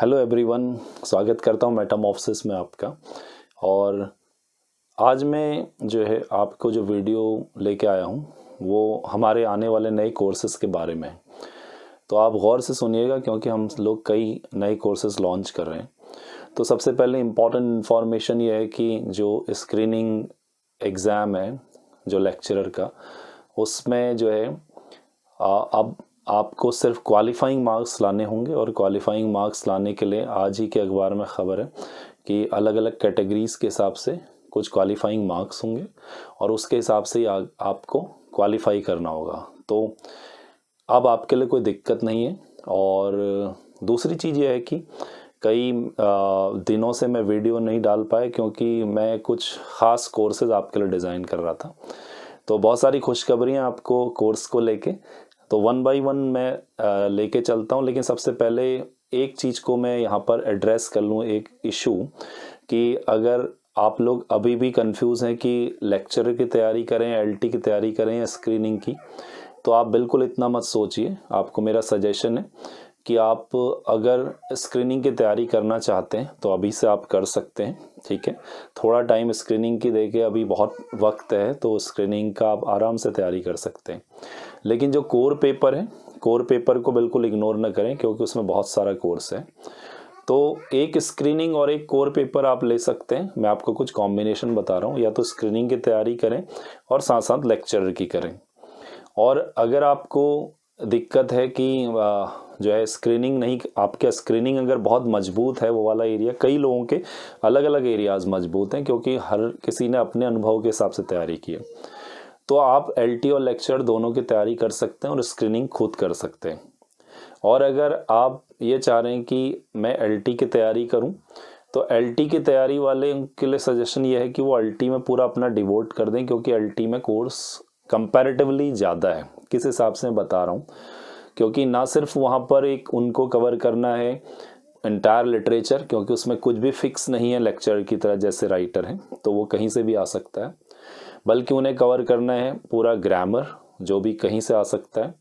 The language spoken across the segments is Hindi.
हेलो एवरीवन स्वागत करता हूँ ऑफिस में आपका और आज मैं जो है आपको जो वीडियो लेके आया हूँ वो हमारे आने वाले नए कोर्सेज़ के बारे में तो आप गौर से सुनिएगा क्योंकि हम लोग कई नए कोर्सेज़ लॉन्च कर रहे हैं तो सबसे पहले इम्पॉर्टेंट इन्फॉर्मेशन ये है कि जो स्क्रीनिंग एग्ज़ाम है जो लेक्चरर का उसमें जो है अब आपको सिर्फ क्वालिफाइंग मार्क्स लाने होंगे और क्वालिफाइंग मार्क्स लाने के लिए आज ही के अखबार में ख़बर है कि अलग अलग कैटेगरीज़ के हिसाब से कुछ क्वालिफाइंग मार्क्स होंगे और उसके हिसाब से ही आपको क्वालिफाई करना होगा तो अब आपके लिए कोई दिक्कत नहीं है और दूसरी चीज़ यह है कि कई दिनों से मैं वीडियो नहीं डाल पाया क्योंकि मैं कुछ ख़ास कोर्सेज आपके लिए डिज़ाइन कर रहा था तो बहुत सारी खुशखबरियाँ आपको कोर्स को लेके तो वन बाई वन मैं लेके चलता हूँ लेकिन सबसे पहले एक चीज़ को मैं यहाँ पर एड्रेस कर लूँ एक इशू कि अगर आप लोग अभी भी कंफ्यूज हैं कि लेक्चर की तैयारी करें एलटी की तैयारी करें या स्क्रीनिंग की तो आप बिल्कुल इतना मत सोचिए आपको मेरा सजेशन है कि आप अगर स्क्रीनिंग की तैयारी करना चाहते हैं तो अभी से आप कर सकते हैं ठीक है थोड़ा टाइम स्क्रीनिंग की देके अभी बहुत वक्त है तो स्क्रीनिंग का आप आराम से तैयारी कर सकते हैं लेकिन जो कोर पेपर है कोर पेपर को बिल्कुल इग्नोर ना करें क्योंकि उसमें बहुत सारा कोर्स है तो एक स्क्रीनिंग और एक कोर पेपर आप ले सकते हैं मैं आपको कुछ कॉम्बिनेशन बता रहा हूँ या तो स्क्रीनिंग की तैयारी करें और साथ साथ लेक्चर की करें और अगर आपको दिक्कत है कि जो है स्क्रीनिंग नहीं आपका स्क्रीनिंग अगर बहुत मजबूत है वो वाला एरिया कई लोगों के अलग अलग एरियाज़ मजबूत हैं क्योंकि हर किसी ने अपने अनुभव के हिसाब से तैयारी की है तो आप एल और लेक्चर दोनों की तैयारी कर सकते हैं और स्क्रीनिंग खुद कर सकते हैं और अगर आप ये चाह रहे हैं कि मैं एल की तैयारी करूँ तो एल की तैयारी वाले के लिए सजेशन ये है कि वो एल में पूरा अपना डिवोट कर दें क्योंकि एल में कोर्स कंपेरेटिवली ज़्यादा है किस हिसाब से मैं बता रहा हूँ क्योंकि ना सिर्फ वहाँ पर एक उनको कवर करना है एंटायर लिटरेचर क्योंकि उसमें कुछ भी फिक्स नहीं है लेक्चर की तरह जैसे राइटर हैं तो वो कहीं से भी आ सकता है बल्कि उन्हें कवर करना है पूरा ग्रामर जो भी कहीं से आ सकता है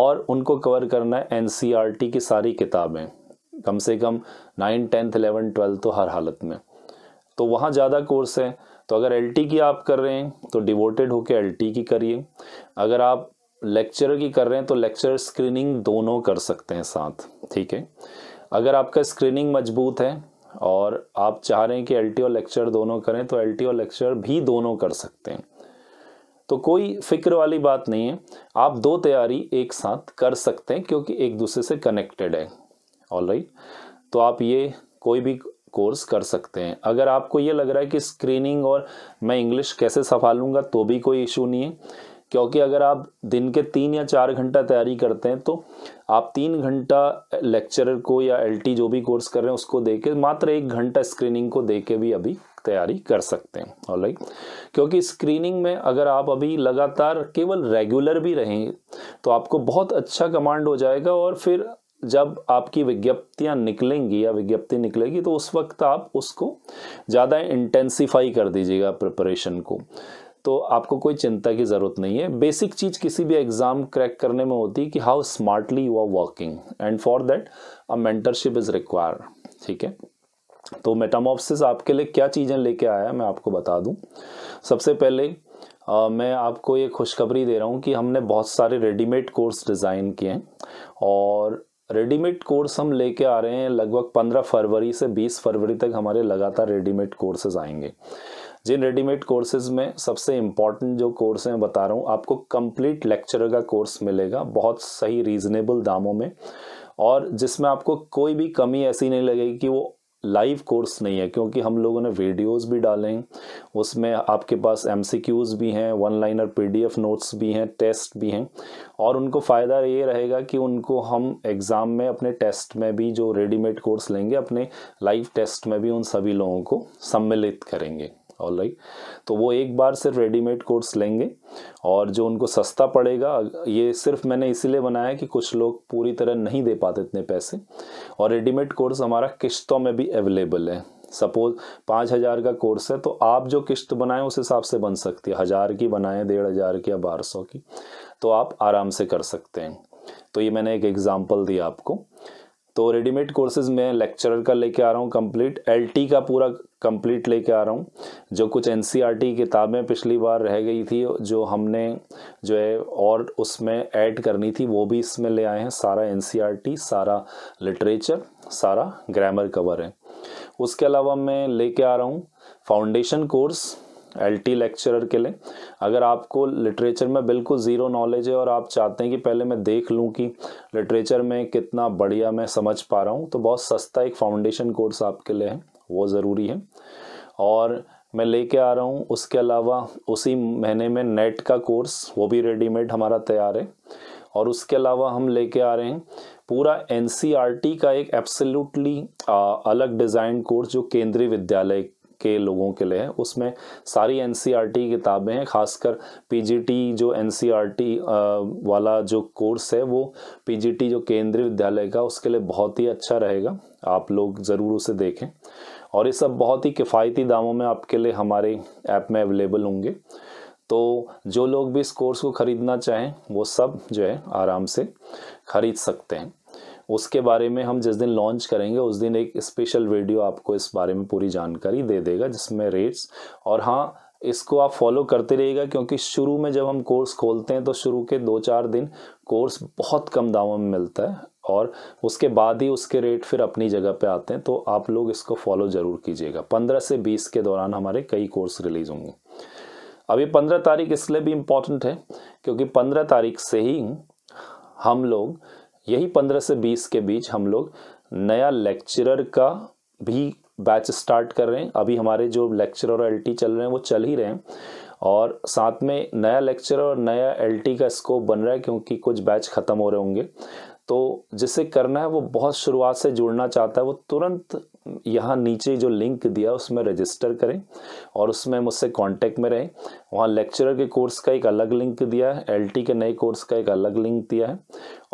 और उनको कवर करना है एन e की सारी किताबें कम से कम नाइन टेंथ एलेवन ट्वेल्थ तो हर हालत में तो वहाँ ज़्यादा कोर्स है तो अगर एल की आप कर रहे हैं तो डिवोटेड होकर एल की करिए अगर आप लेक्चर की कर रहे हैं तो लेक्चर स्क्रीनिंग दोनों कर सकते हैं साथ ठीक है अगर आपका स्क्रीनिंग मजबूत है और आप चाह रहे हैं कि एल लेक्चर दोनों करें तो एल लेक्चर भी दोनों कर सकते हैं तो कोई फिक्र वाली बात नहीं है आप दो तैयारी एक साथ कर सकते हैं क्योंकि एक दूसरे से कनेक्टेड है ऑल right? तो आप ये कोई भी कोर्स कर सकते हैं अगर आपको ये लग रहा है कि स्क्रीनिंग और मैं इंग्लिश कैसे संभालूंगा तो भी कोई इशू नहीं है क्योंकि अगर आप दिन के तीन या चार घंटा तैयारी करते हैं तो आप तीन घंटा लेक्चरर को या एलटी जो भी कोर्स कर रहे हैं उसको दे के मात्र एक घंटा स्क्रीनिंग को दे के भी अभी तैयारी कर सकते हैं और लाइक क्योंकि स्क्रीनिंग में अगर आप अभी लगातार केवल रेगुलर भी रहेंगे तो आपको बहुत अच्छा कमांड हो जाएगा और फिर जब आपकी विज्ञप्तियां निकलेंगी या विज्ञप्ति निकलेगी तो उस वक्त आप उसको ज़्यादा इंटेंसीफाई कर दीजिएगा प्रिपरेशन को तो आपको कोई चिंता की ज़रूरत नहीं है बेसिक चीज़ किसी भी एग्ज़ाम क्रैक करने में होती है कि how smartly you are working and for that a mentorship is require ठीक है तो मेटामॉप्सिस आपके लिए क्या चीज़ें लेके आया मैं आपको बता दूं सबसे पहले आ, मैं आपको ये खुशखबरी दे रहा हूँ कि हमने बहुत सारे रेडीमेड कोर्स डिज़ाइन किए हैं और रेडीमेड कोर्स हम लेके आ रहे हैं लगभग 15 फरवरी से 20 फरवरी तक हमारे लगातार रेडीमेड कोर्सेज आएंगे जिन रेडीमेड कोर्सेज में सबसे इम्पॉर्टेंट जो कोर्स है बता रहा हूँ आपको कंप्लीट लेक्चर का कोर्स मिलेगा बहुत सही रीजनेबल दामों में और जिसमें आपको कोई भी कमी ऐसी नहीं लगेगी कि वो लाइव कोर्स नहीं है क्योंकि हम लोगों ने वीडियोस भी डालें उसमें आपके पास एम भी हैं वन लाइनर पी नोट्स भी हैं टेस्ट भी हैं और उनको फ़ायदा ये रहेगा कि उनको हम एग्ज़ाम में अपने टेस्ट में भी जो रेडीमेड कोर्स लेंगे अपने लाइव टेस्ट में भी उन सभी लोगों को सम्मिलित करेंगे ऑल राइट तो वो एक बार सिर्फ रेडीमेड कोर्स लेंगे और जो उनको सस्ता पड़ेगा ये सिर्फ मैंने इसीलिए बनाया कि कुछ लोग पूरी तरह नहीं दे पाते इतने पैसे और रेडीमेड कोर्स हमारा किश्तों में भी अवेलेबल है सपोज पाँच हज़ार का कोर्स है तो आप जो किस्त बनाएं उस हिसाब से बन सकती है हज़ार की बनाएं डेढ़ हज़ार की या बारह सौ की तो आप आराम से कर सकते हैं तो ये मैंने एक एग्ज़ाम्पल दिया आपको तो रेडीमेड कोर्सेज में लेक्चरर का लेके आ रहा हूँ कंप्लीट एलटी का पूरा कंप्लीट लेके आ रहा हूँ जो कुछ एन e किताबें पिछली बार रह गई थी जो हमने जो है और उसमें ऐड करनी थी वो भी इसमें ले आए हैं सारा एन e सारा लिटरेचर सारा ग्रामर कवर है उसके अलावा मैं लेके आ रहा हूँ फाउंडेशन कोर्स एलटी लेक्चरर के लिए अगर आपको लिटरेचर में बिल्कुल ज़ीरो नॉलेज है और आप चाहते हैं कि पहले मैं देख लूँ कि लिटरेचर में कितना बढ़िया मैं समझ पा रहा हूँ तो बहुत सस्ता एक फाउंडेशन कोर्स आपके लिए है वो ज़रूरी है और मैं लेके आ रहा हूँ उसके अलावा उसी महीने में नेट का कोर्स वो भी रेडीमेड हमारा तैयार है और उसके अलावा हम लेके आ रहे हैं पूरा एन का एक एब्सोल्युटली अलग डिज़ाइन कोर्स जो केंद्रीय विद्यालय के लोगों के लिए है उसमें सारी एन e किताबें हैं खासकर पी जो एन e वाला जो कोर्स है वो पी जो केंद्रीय विद्यालय का उसके लिए बहुत ही अच्छा रहेगा आप लोग ज़रूर उसे देखें और ये सब बहुत ही किफ़ायती दामों में आपके लिए हमारे ऐप में अवेलेबल होंगे तो जो लोग भी इस कोर्स को ख़रीदना चाहें वो सब जो है आराम से ख़रीद सकते हैं उसके बारे में हम जिस दिन लॉन्च करेंगे उस दिन एक स्पेशल वीडियो आपको इस बारे में पूरी जानकारी दे देगा जिसमें रेट्स और हाँ इसको आप फॉलो करते रहिएगा क्योंकि शुरू में जब हम कोर्स खोलते हैं तो शुरू के दो चार दिन कोर्स बहुत कम दामों में मिलता है और उसके बाद ही उसके रेट फिर अपनी जगह पे आते हैं तो आप लोग इसको फॉलो ज़रूर कीजिएगा पंद्रह से बीस के दौरान हमारे कई कोर्स रिलीज़ होंगे अब ये पंद्रह तारीख इसलिए भी इम्पॉर्टेंट है क्योंकि पंद्रह तारीख से ही हम लोग यही पंद्रह से बीस के बीच हम लोग नया लेक्चरर का भी बैच स्टार्ट कर रहे हैं अभी हमारे जो लेक्चर और एलटी चल रहे हैं वो चल ही रहे हैं और साथ में नया लेक्चर और नया एलटी का स्कोप बन रहा है क्योंकि कुछ बैच ख़त्म हो रहे होंगे तो जिसे करना है वो बहुत शुरुआत से जुड़ना चाहता है वो तुरंत यहाँ नीचे जो लिंक दिया उसमें रजिस्टर करें और उसमें मुझसे कांटेक्ट में रहें वहाँ लेक्चरर के कोर्स का एक अलग लिंक दिया है एलटी के नए कोर्स का एक अलग लिंक दिया है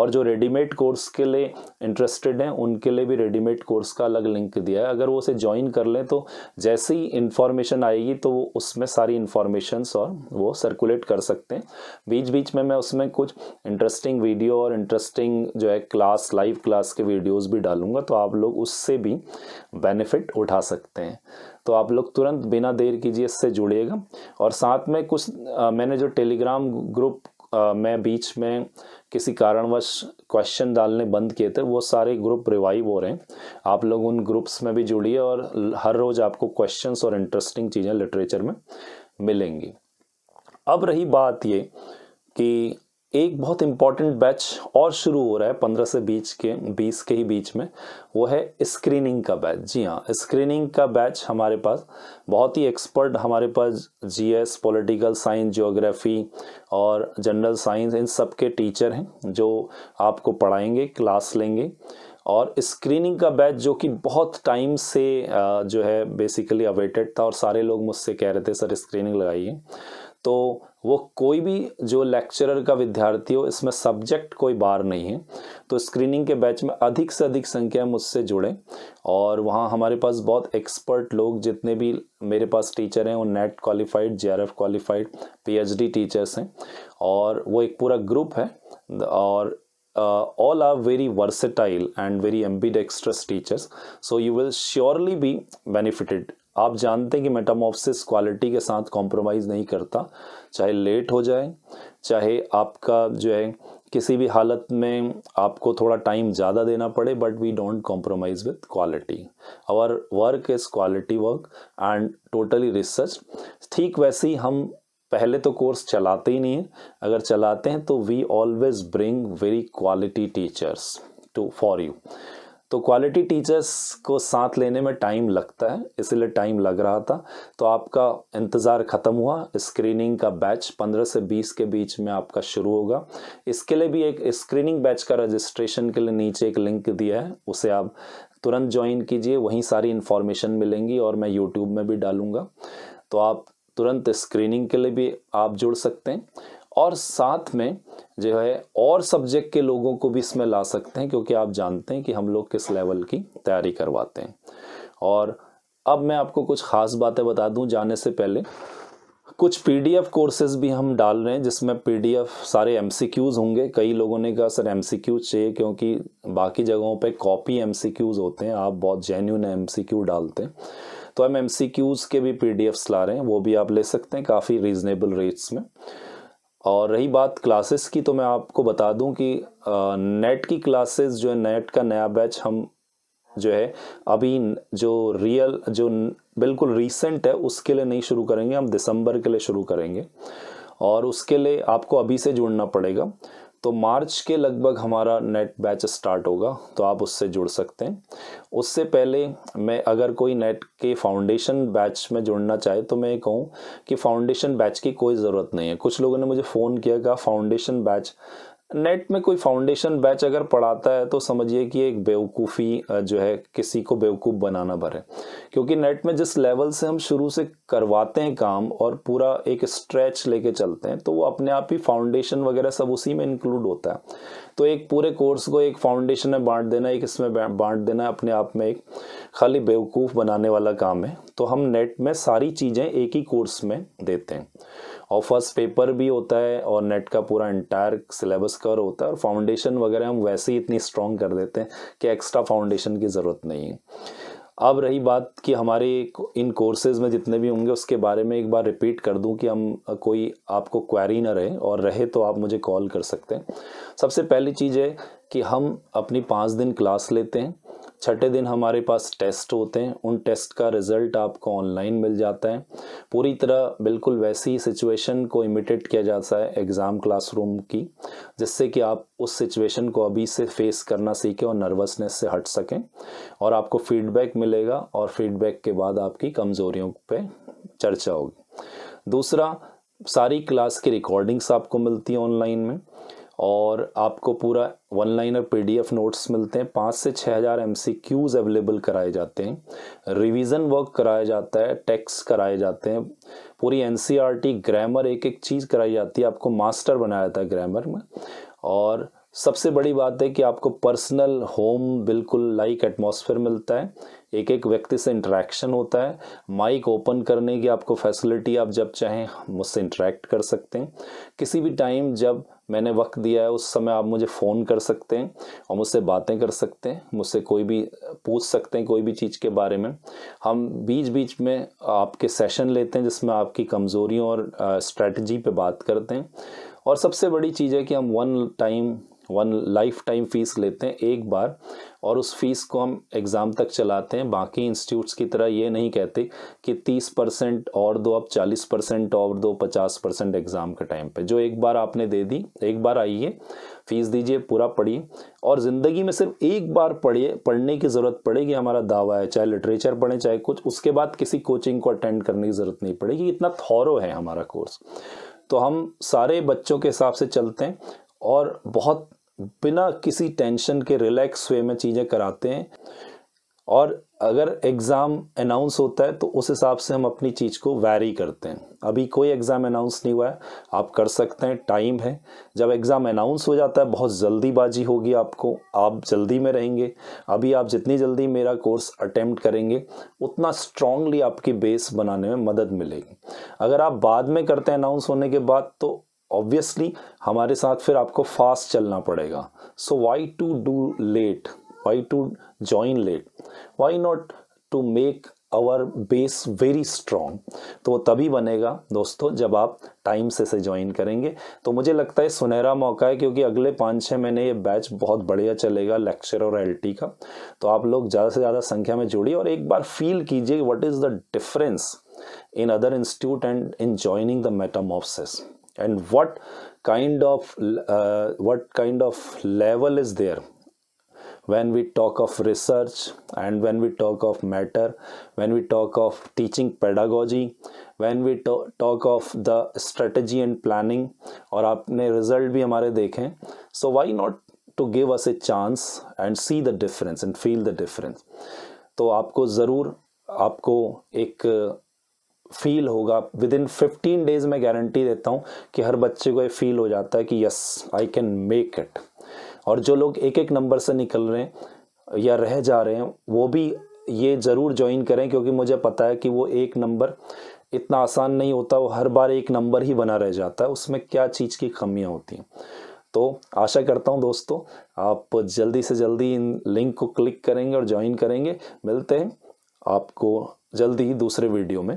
और जो रेडीमेड कोर्स के लिए इंटरेस्टेड हैं उनके लिए भी रेडीमेड कोर्स का अलग लिंक दिया है अगर वो उसे ज्वाइन कर लें तो जैसे ही इन्फॉर्मेशन आएगी तो वो उसमें सारी इन्फॉर्मेशंस और वो सर्कुलेट कर सकते हैं बीच बीच में मैं उसमें कुछ इंटरेस्टिंग वीडियो और इंटरेस्टिंग जो है क्लास लाइव क्लास के वीडियोज़ भी डालूंगा तो आप लोग उससे भी बेनिफिट उठा सकते हैं तो आप लोग तुरंत बिना देर कीजिए इससे जुड़िएगा और साथ में कुछ आ, मैंने जो टेलीग्राम ग्रुप आ, में बीच में किसी कारणवश क्वेश्चन डालने बंद किए थे वो सारे ग्रुप रिवाइव हो रहे हैं आप लोग उन ग्रुप्स में भी जुड़िए और हर रोज़ आपको क्वेश्चंस और इंटरेस्टिंग चीज़ें लिटरेचर में मिलेंगी अब रही बात ये कि एक बहुत इंपॉर्टेंट बैच और शुरू हो रहा है पंद्रह से बीच के बीस के ही बीच में वो है स्क्रीनिंग का बैच जी हाँ स्क्रीनिंग का बैच हमारे पास बहुत ही एक्सपर्ट हमारे पास जीएस पॉलिटिकल साइंस ज्योग्राफी और जनरल साइंस इन सब के टीचर हैं जो आपको पढ़ाएंगे क्लास लेंगे और स्क्रीनिंग का बैच जो कि बहुत टाइम से जो है बेसिकली अवेटेड था और सारे लोग मुझसे कह रहे थे सर स्क्रीनिंग लगाइए तो वो कोई भी जो लेक्चरर का विद्यार्थी हो इसमें सब्जेक्ट कोई बार नहीं है तो स्क्रीनिंग के बैच में अधिक से अधिक संख्या उससे जुड़ें और वहाँ हमारे पास बहुत एक्सपर्ट लोग जितने भी मेरे पास टीचर हैं वो NET qualified JRF qualified PhD teachers हैं और वो एक पूरा ग्रुप है और all are very versatile and very ambidextrous teachers so you will surely be benefited आप जानते हैं कि मेटामोफसिस क्वालिटी के साथ कॉम्प्रोमाइज़ नहीं करता चाहे लेट हो जाए चाहे आपका जो है किसी भी हालत में आपको थोड़ा टाइम ज़्यादा देना पड़े but we don't compromise with quality our work is quality work and totally research ठीक वैसे ही हम पहले तो कोर्स चलाते ही नहीं हैं अगर चलाते हैं तो we always bring very quality teachers to for you तो क्वालिटी टीचर्स को साथ लेने में टाइम लगता है इसलिए टाइम लग रहा था तो आपका इंतज़ार ख़त्म हुआ स्क्रीनिंग का बैच 15 से 20 के बीच में आपका शुरू होगा इसके लिए भी एक स्क्रीनिंग बैच का रजिस्ट्रेशन के लिए नीचे एक लिंक दिया है उसे आप तुरंत ज्वाइन कीजिए वहीं सारी इन्फॉर्मेशन मिलेंगी और मैं यूट्यूब में भी डालूँगा तो आप तुरंत स्क्रीनिंग के लिए भी आप जुड़ सकते हैं और साथ में जो है और सब्जेक्ट के लोगों को भी इसमें ला सकते हैं क्योंकि आप जानते हैं कि हम लोग किस लेवल की तैयारी करवाते हैं और अब मैं आपको कुछ ख़ास बातें बता दूं जाने से पहले कुछ पीडीएफ कोर्सेज भी हम डाल रहे हैं जिसमें पीडीएफ सारे एमसीक्यूज़ होंगे कई लोगों ने कहा सर एमसीक्यूज़ चाहिए क्योंकि बाकी जगहों पे कॉपी एमसीक्यूज़ होते हैं आप बहुत जेन्यून एमसीक्यू डालते हैं तो हम एमसीक्यूज़ के भी पीडीएफ्स ला रहे हैं वो भी आप ले सकते हैं काफ़ी रीजनेबल रेट्स में और रही बात क्लासेस की तो मैं आपको बता दूं कि नेट की क्लासेस जो है नेट का नया बैच हम जो है अभी जो रियल जो बिल्कुल रीसेंट है उसके लिए नहीं शुरू करेंगे हम दिसंबर के लिए शुरू करेंगे और उसके लिए आपको अभी से जुड़ना पड़ेगा तो मार्च के लगभग हमारा नेट बैच स्टार्ट होगा तो आप उससे जुड़ सकते हैं उससे पहले मैं अगर कोई नेट के फाउंडेशन बैच में जुड़ना चाहे तो मैं कहूँ कि फाउंडेशन बैच की कोई ज़रूरत नहीं है कुछ लोगों ने मुझे फ़ोन किया कहा फाउंडेशन बैच नेट में कोई फाउंडेशन बैच अगर पढ़ाता है तो समझिए कि एक बेवकूफ़ी जो है किसी को बेवकूफ़ बनाना भर है क्योंकि नेट में जिस लेवल से हम शुरू से करवाते हैं काम और पूरा एक स्ट्रेच लेके चलते हैं तो वो अपने आप ही फाउंडेशन वगैरह सब उसी में इंक्लूड होता है तो एक पूरे कोर्स को एक फाउंडेशन में बांट देना एक इसमें बांट देना अपने आप में एक खाली बेवकूफ़ बनाने वाला काम है तो हम नेट में सारी चीज़ें एक ही कोर्स में देते हैं और फर्स्ट पेपर भी होता है और नेट का पूरा इंटायर सिलेबस कवर होता है और फाउंडेशन वगैरह हम वैसे ही इतनी स्ट्रॉन्ग कर देते हैं कि एक्स्ट्रा फाउंडेशन की ज़रूरत नहीं है अब रही बात कि हमारे इन कोर्सेज में जितने भी होंगे उसके बारे में एक बार रिपीट कर दूं कि हम कोई आपको क्वेरी ना रहे और रहे तो आप मुझे कॉल कर सकते हैं सबसे पहली चीज़ है कि हम अपनी पाँच दिन क्लास लेते हैं छठे दिन हमारे पास टेस्ट होते हैं उन टेस्ट का रिज़ल्ट आपको ऑनलाइन मिल जाता है पूरी तरह बिल्कुल वैसी सिचुएशन को इमिटेट किया जाता है एग्ज़ाम क्लासरूम की जिससे कि आप उस सिचुएशन को अभी से फेस करना सीखें और नर्वसनेस से हट सकें और आपको फीडबैक मिलेगा और फीडबैक के बाद आपकी कमज़ोरियों पर चर्चा होगी दूसरा सारी क्लास की रिकॉर्डिंग्स आपको मिलती हैं ऑनलाइन में और आपको पूरा वन लाइनर पीडीएफ नोट्स मिलते हैं पाँच से छः हज़ार एम अवेलेबल कराए जाते हैं रिवीजन वर्क कराया जाता है टेक्स कराए जाते हैं पूरी एन ग्रामर e एक एक चीज़ कराई जाती है आपको मास्टर बनाया जाता है ग्रामर में और सबसे बड़ी बात है कि आपको पर्सनल होम बिल्कुल लाइक एटमॉस्फेयर मिलता है एक एक व्यक्ति से इंटरेक्शन होता है माइक ओपन करने की आपको फैसिलिटी आप जब चाहें मुझसे इंटरेक्ट कर सकते हैं किसी भी टाइम जब मैंने वक्त दिया है उस समय आप मुझे फ़ोन कर सकते हैं और मुझसे बातें कर सकते हैं मुझसे कोई भी पूछ सकते हैं कोई भी चीज़ के बारे में हम बीच बीच में आपके सेशन लेते हैं जिसमें आपकी कमज़ोरियों और स्ट्रेटजी पे बात करते हैं और सबसे बड़ी चीज़ है कि हम one time one life time fees लेते हैं एक बार और उस फीस को हम एग्ज़ाम तक चलाते हैं बाकी इंस्टीट्यूट्स की तरह ये नहीं कहते कि तीस परसेंट और दो अब चालीस परसेंट और दो पचास परसेंट एग्ज़ाम के टाइम पे जो एक बार आपने दे दी एक बार आइए फ़ीस दीजिए पूरा पढ़िए और ज़िंदगी में सिर्फ एक बार पढ़िए पढ़ने की ज़रूरत पड़ेगी हमारा दावा है चाहे लिटरेचर पढ़ें चाहे कुछ उसके बाद किसी कोचिंग को अटेंड करने की ज़रूरत नहीं पड़ेगी इतना थौरव है हमारा कोर्स तो हम सारे बच्चों के हिसाब से चलते हैं और बहुत बिना किसी टेंशन के रिलैक्स वे में चीज़ें कराते हैं और अगर एग्ज़ाम अनाउंस होता है तो उस हिसाब से हम अपनी चीज़ को वैरी करते हैं अभी कोई एग्ज़ाम अनाउंस नहीं हुआ है आप कर सकते हैं टाइम है जब एग्ज़ाम अनाउंस हो जाता है बहुत जल्दीबाजी होगी आपको आप जल्दी में रहेंगे अभी आप जितनी जल्दी मेरा कोर्स अटेम्प्ट करेंगे उतना स्ट्रांगली आपकी बेस बनाने में मदद मिलेगी अगर आप बाद में करते हैं अनाउंस होने के बाद तो ऑब्वियसली हमारे साथ फिर आपको फास्ट चलना पड़ेगा so why to do late why to join late why not to make our base very strong तो वो तभी बनेगा दोस्तों जब आप टाइम से से ज्वाइन करेंगे तो मुझे लगता है सुनहरा मौका है क्योंकि अगले पाँच छः महीने ये बैच बहुत बढ़िया चलेगा लेक्चर और टी का तो आप लोग ज़्यादा से ज़्यादा संख्या में जुड़िए और एक बार फील कीजिए what is the difference in other institute and in joining the metamorphosis and what kind of uh, what kind of level is there when we talk of research and when we talk of matter when we talk of teaching pedagogy when we talk of the strategy and planning और आपने रिजल्ट भी हमारे देखें so why not to give us a chance and see the difference and feel the difference तो आपको ज़रूर आपको एक फील होगा विद इन फिफ्टीन डेज मैं गारंटी देता हूँ कि हर बच्चे को ये फील हो जाता है कि yes I can make it और जो लोग एक एक नंबर से निकल रहे हैं या रह जा रहे हैं वो भी ये ज़रूर ज्वाइन करें क्योंकि मुझे पता है कि वो एक नंबर इतना आसान नहीं होता वो हर बार एक नंबर ही बना रह जाता है उसमें क्या चीज़ की कमियाँ होती हैं तो आशा करता हूँ दोस्तों आप जल्दी से जल्दी इन लिंक को क्लिक करेंगे और ज्वाइन करेंगे मिलते हैं आपको जल्दी ही दूसरे वीडियो में